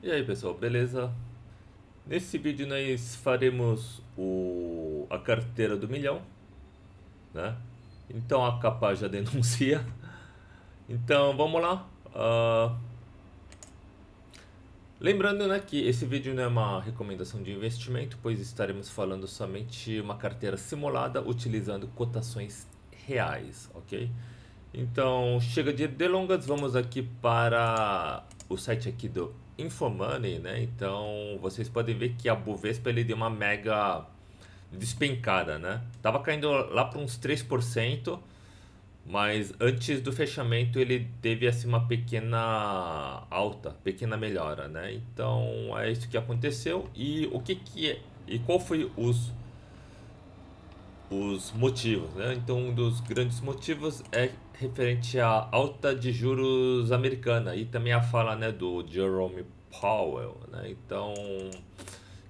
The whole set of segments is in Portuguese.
E aí pessoal, beleza? Nesse vídeo nós faremos o, a carteira do milhão, né? Então a capa já denuncia. Então vamos lá. Uh, lembrando né, que esse vídeo não é uma recomendação de investimento, pois estaremos falando somente uma carteira simulada utilizando cotações reais, ok? Então, chega de delongas, vamos aqui para o site aqui do Infomoney, né? Então, vocês podem ver que a Bovespa ele deu uma mega despencada, né? Tava caindo lá para uns 3%, mas antes do fechamento ele teve assim uma pequena alta, pequena melhora, né? Então, é isso que aconteceu. E o que que é, e qual foi os os motivos. Né? Então, um dos grandes motivos é referente à alta de juros americana e também a fala né, do Jerome Powell. Né? Então,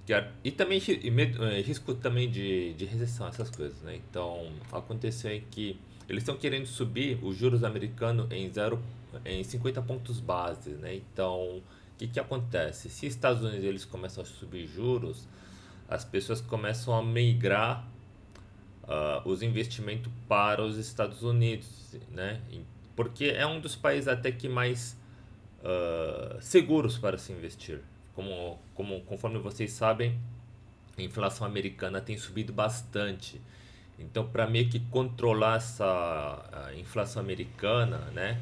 é, e também é, risco também de, de recessão, essas coisas. Né? Então, aconteceu é que eles estão querendo subir os juros americanos em, zero, em 50 pontos base. Né? Então, o que, que acontece? Se Estados Unidos eles começam a subir juros, as pessoas começam a migrar uh, os investimentos para os Estados Unidos, né? Porque é um dos países até que mais uh, seguros para se investir. Como, como, conforme vocês sabem, a inflação americana tem subido bastante. Então, para meio que controlar essa inflação americana, né?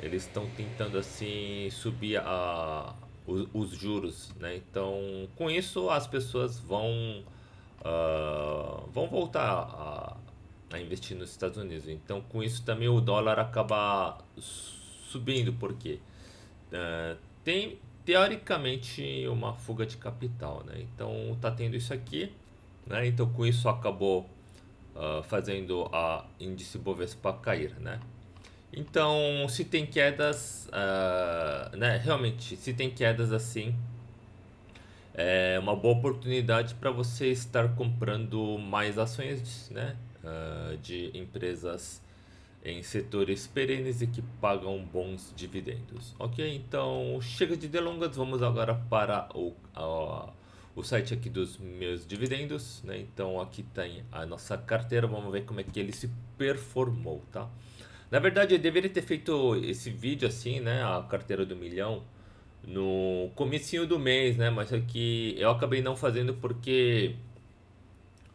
Eles estão tentando assim subir a, os, os, juros, né? Então, com isso as pessoas vão uh, ah, vão voltar a, a, investir nos Estados Unidos. Então, com isso também o dólar acaba subindo, porque uh, ah, tem teoricamente uma fuga de capital, né? Então, tá tendo isso aqui, né? Então, com isso acabou uh, fazendo a índice Bovespa cair, né? Então, se tem quedas, né? Realmente, se tem quedas assim, é uma boa oportunidade para você estar comprando mais ações né, uh, de empresas em setores perenes e que pagam bons dividendos. Ok, então chega de delongas, vamos agora para o, a, o site aqui dos meus dividendos. Né? Então aqui tem a nossa carteira, vamos ver como é que ele se performou, tá? Na verdade, eu deveria ter feito esse vídeo assim, né? A carteira do milhão no comecinho do mês, né? Mas aqui é eu acabei não fazendo porque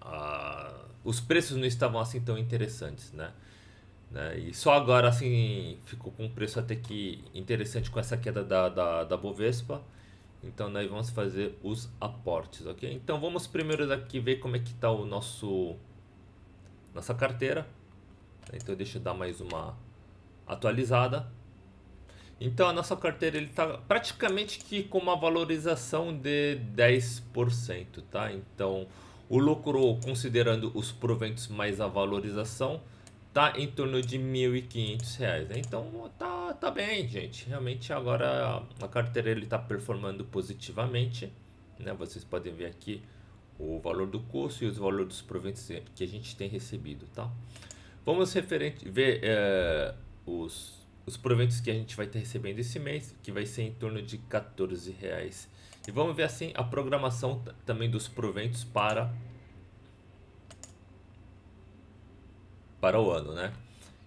ah, os preços não estavam assim tão interessantes, né? né? E só agora assim ficou com um preço até que interessante com essa queda da, da, da Bovespa. Então nós vamos fazer os aportes, ok? Então vamos primeiro daqui ver como é que está o nosso nossa carteira. Então deixa eu dar mais uma atualizada. Então a nossa carteira está praticamente que com uma valorização de 10%, tá? Então o lucro, considerando os proventos mais a valorização, tá em torno de R$ 1.500. Né? Então tá, tá bem, gente. Realmente agora a carteira ele está performando positivamente. Né? Vocês podem ver aqui o valor do curso e os valores dos proventos que a gente tem recebido, tá? Vamos referente, ver é, os os proventos que a gente vai estar recebendo esse mês, que vai ser em torno de 14 reais. E vamos ver assim a programação também dos proventos para para o ano, né?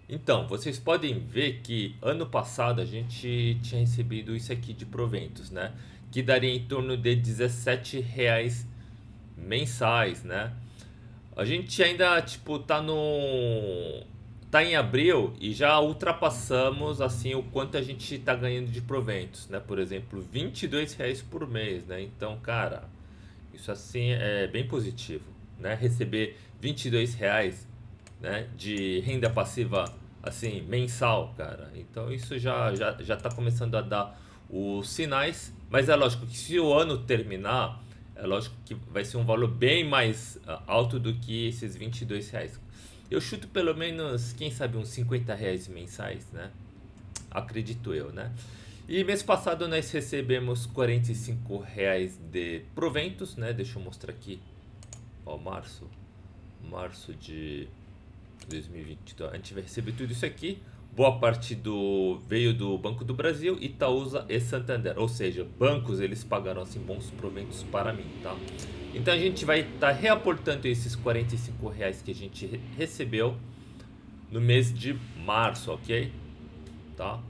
Então, vocês podem ver que ano passado a gente tinha recebido isso aqui de proventos, né? Que daria em torno de 17 reais mensais, né? A gente ainda tipo tá no tá em abril e já ultrapassamos assim o quanto a gente está ganhando de proventos, né? Por exemplo, 22 reais por mês, né? Então, cara, isso assim é bem positivo, né? Receber 22 reais, né? De renda passiva assim mensal, cara. Então isso já já já está começando a dar os sinais, mas é lógico que se o ano terminar, é lógico que vai ser um valor bem mais ah, alto do que esses 22 reais. Eu chuto pelo menos, quem sabe, uns 50 reais mensais, né? Acredito eu, né? E mês passado nós recebemos 45 reais de proventos, né? Deixa eu mostrar aqui. Ó, março. Março de 2022. A gente vai receber tudo isso aqui boa parte do veio do Banco do Brasil, Itaúsa e Santander. Ou seja, bancos eles pagaram assim bons proventos para mim, tá? Então a gente vai estar tá reaportando esses 45 reais que a gente recebeu no mês de março, ok? Tá?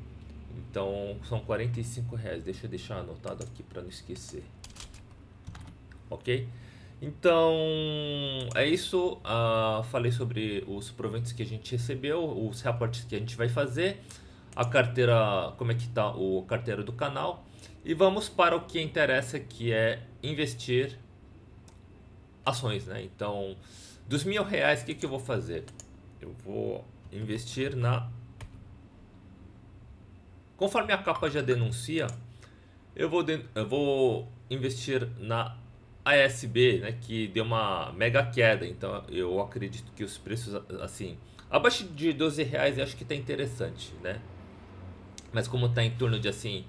Então são 45 reais. Deixa eu deixar anotado aqui para não esquecer, ok? Então, é isso. Uh, falei sobre os proventos que a gente recebeu, os reportes que a gente vai fazer, a carteira, como é que está o carteiro do canal. E vamos para o que interessa, que é investir ações, né? Então, dos mil reais, o que, que eu vou fazer? Eu vou investir na... Conforme a capa já denuncia, eu vou, de... eu vou investir na ASB, né, que deu uma mega queda, então eu acredito que os preços assim, abaixo de 12 reais eu acho que está interessante, né? Mas como está em torno de assim,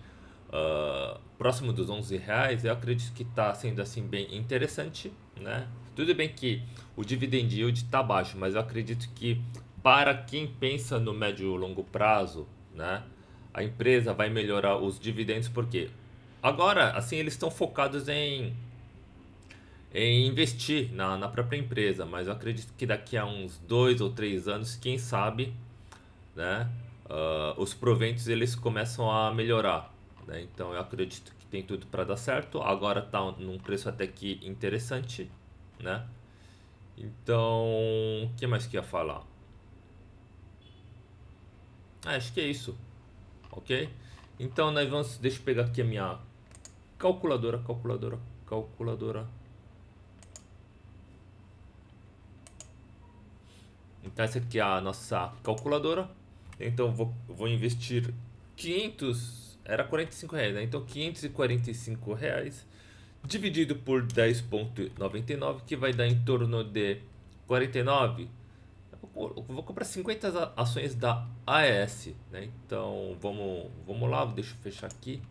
uh, próximo dos 11 reais, eu acredito que está sendo assim bem interessante, né? Tudo bem que o dividend yield está baixo, mas eu acredito que para quem pensa no médio e longo prazo, né, a empresa vai melhorar os dividendos porque agora assim eles estão focados em em investir na, na própria empresa, mas eu acredito que daqui a uns dois ou três anos, quem sabe, né, uh, os proventos eles começam a melhorar. Né? Então eu acredito que tem tudo para dar certo. Agora está num preço até que interessante, né? Então, o que mais que ia falar? Ah, acho que é isso, ok? Então nós vamos, deixa eu pegar aqui a minha calculadora, calculadora, calculadora. Então essa aqui é a nossa calculadora. Então vou, vou investir 500, era 45 reais, né? Então 545 reais dividido por 10.99 que vai dar em torno de 49. Eu vou comprar 50 ações da AES, né? Então vamos, vamos lá, deixa eu fechar aqui.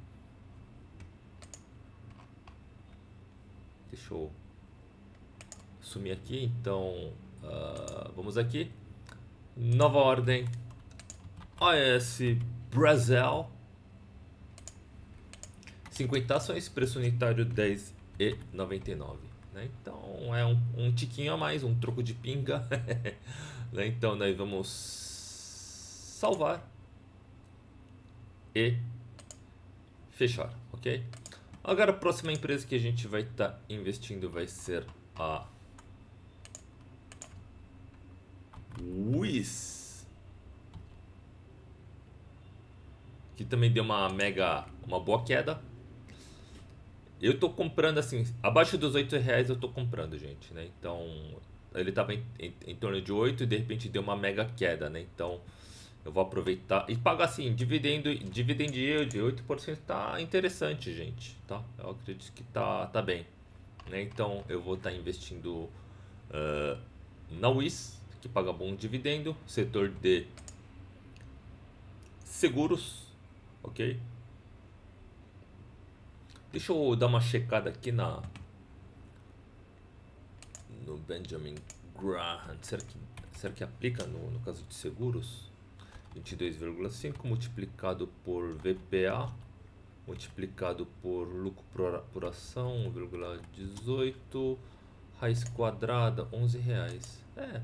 Deixa eu sumir aqui, então Uh, vamos aqui. Nova ordem. OS Brasil. 50 ações, preço unitário 10 e 99. Né? Então é um, um tiquinho a mais, um troco de pinga. né? Então nós vamos salvar e fechar, ok? Agora a próxima empresa que a gente vai estar tá investindo vai ser a Que também deu uma mega. Uma boa queda. Eu tô comprando assim. Abaixo dos 8 reais eu tô comprando, gente, né? Então. Ele tava em, em, em torno de 8 e de repente deu uma mega queda, né? Então. Eu vou aproveitar e pagar assim, dividendo, dividend yield 8% tá interessante, gente, tá? Eu acredito que tá, tá bem, né? Então eu vou estar tá investindo uh, na WIS, que paga bom dividendo, setor de seguros, ok? Deixa eu dar uma checada aqui na no Benjamin Graham. Será que, será que aplica no, no caso de seguros? 22,5 multiplicado por VPA multiplicado por lucro por, por ação 1,18 raiz quadrada 11 reais. É,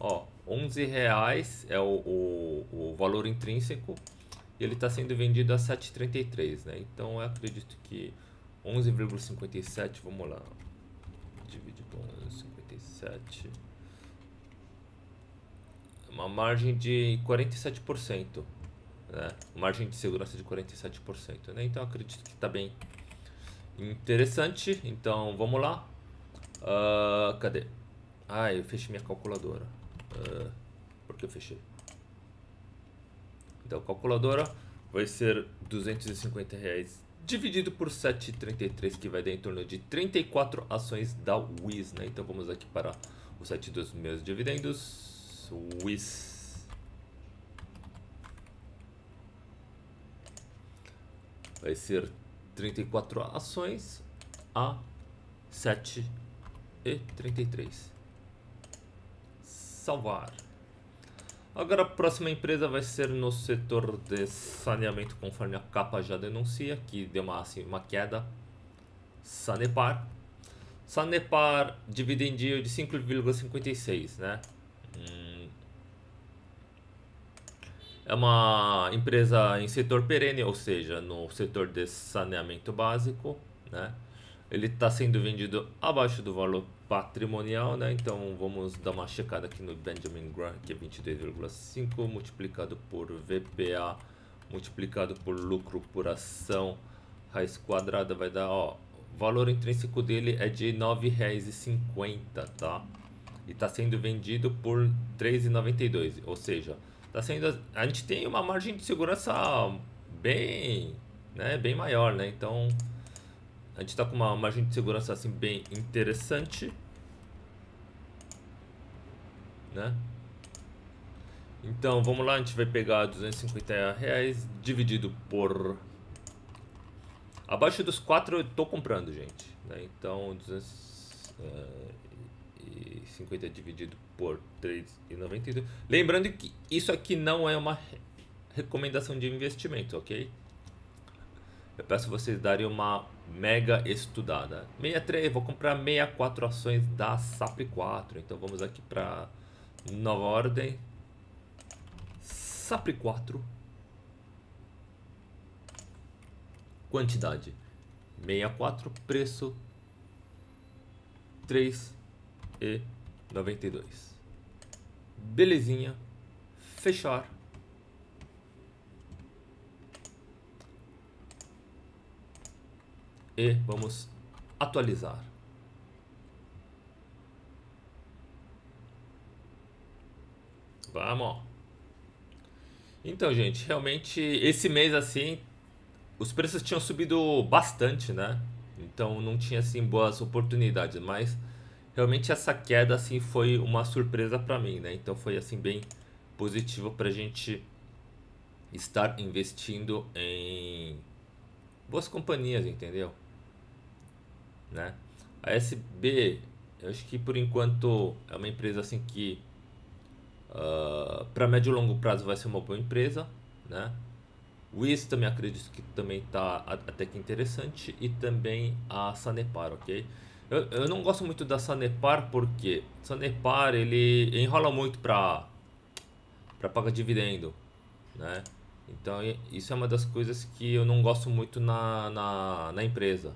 Ó, 11 reais é o, o, o valor intrínseco e ele está sendo vendido a 7,33, né? Então eu acredito que 11,57, vamos lá, divide por 11,57, uma margem de 47%, né? Margem de segurança de 47%, né? Então eu acredito que está bem interessante. Então vamos lá, uh, cadê? Ah, eu fechei minha calculadora. Ah, porque eu fechei? Então, calculadora vai ser 250 reais dividido por 7,33 que vai dar em torno de 34 ações da Wiz, né? Então vamos aqui para o site dos meus dividendos, Wiz. Vai ser 34 ações a 7 e salvar. Agora a próxima empresa vai ser no setor de saneamento, conforme a capa já denuncia, que deu uma, assim, uma queda. Sanepar. Sanepar, dividendio de 5,56, né? Hum. É uma empresa em setor perene, ou seja, no setor de saneamento básico, né? Ele está sendo vendido abaixo do valor patrimonial, né? Então vamos dar uma checada aqui no Benjamin Graham, que é 22,5 multiplicado por VPA multiplicado por lucro por ação raiz quadrada vai dar, ó, o valor intrínseco dele é de R$ 9,50, tá? E está sendo vendido por R$ 3,92, ou seja, tá sendo a gente tem uma margem de segurança bem, né, bem maior, né? Então, a gente está com uma margem de segurança assim bem interessante. Né? Então, vamos lá, a gente vai pegar 250 reais dividido por... Abaixo dos 4 eu estou comprando, gente. Né? Então, 250 dividido por 3,92. Lembrando que isso aqui não é uma recomendação de investimento, ok? eu peço vocês darem uma mega estudada. 63, vou comprar 64 ações da SAP 4. Então vamos aqui para nova ordem. SAP 4. Quantidade 64, preço 3 e 92. Belezinha. Fechar. e vamos atualizar. Vamos. Então, gente, realmente esse mês assim, os preços tinham subido bastante, né? Então não tinha assim boas oportunidades, mas realmente essa queda assim foi uma surpresa para mim, né? Então foi assim bem positivo para a gente estar investindo em boas companhias, entendeu? né? A SB, eu acho que por enquanto é uma empresa assim que uh, ah, para médio e longo prazo vai ser uma boa empresa, né? O IS também acredito que também está até que interessante e também a Sanepar, ok? Eu, eu não gosto muito da Sanepar porque Sanepar ele enrola muito para para pagar dividendo, né? Então isso é uma das coisas que eu não gosto muito na, na, na empresa,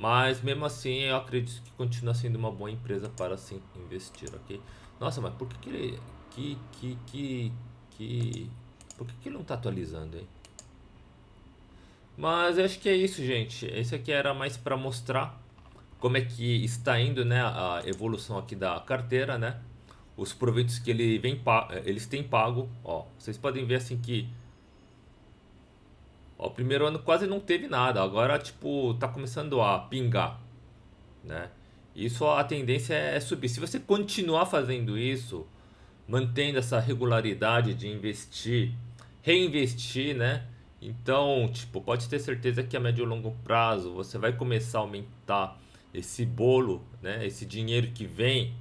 mas mesmo assim, eu acredito que continua sendo uma boa empresa para se investir, ok? Nossa, mas por que, que ele. Que, que, que, que, por que, que ele não está atualizando, hein? Mas eu acho que é isso, gente. Esse aqui era mais para mostrar como é que está indo né, a evolução aqui da carteira, né? Os proventos que ele vem, eles têm pago. Ó, vocês podem ver assim que o primeiro ano quase não teve nada, agora tipo tá começando a pingar, né? Isso a tendência é subir. Se você continuar fazendo isso, mantendo essa regularidade de investir, reinvestir, né? Então, tipo, pode ter certeza que a médio e longo prazo você vai começar a aumentar esse bolo, né? Esse dinheiro que vem,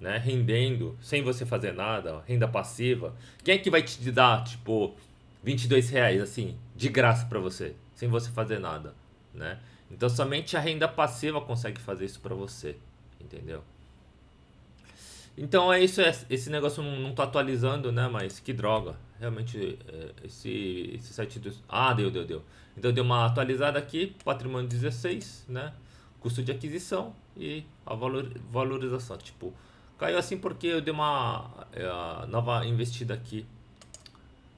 né? Rendendo, sem você fazer nada, renda passiva. Quem é que vai te dar, tipo, 22 reais, assim, de graça para você, sem você fazer nada, né? Então somente a renda passiva consegue fazer isso para você, entendeu? Então é isso, é, esse negócio não tá atualizando, né? Mas que droga, realmente é, esse, esse site Ah, deu, deu, deu. Então deu uma atualizada aqui, patrimônio 16, né? Custo de aquisição e a valor, valorização, tipo... Caiu assim porque eu dei uma é, nova investida aqui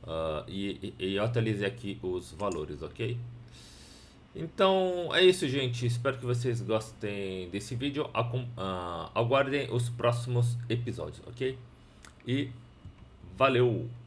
Uh, e, e, e, atualizei aqui os valores, ok? Então é isso, gente. Espero que vocês gostem desse vídeo. Acom uh, aguardem os próximos episódios, ok? E valeu!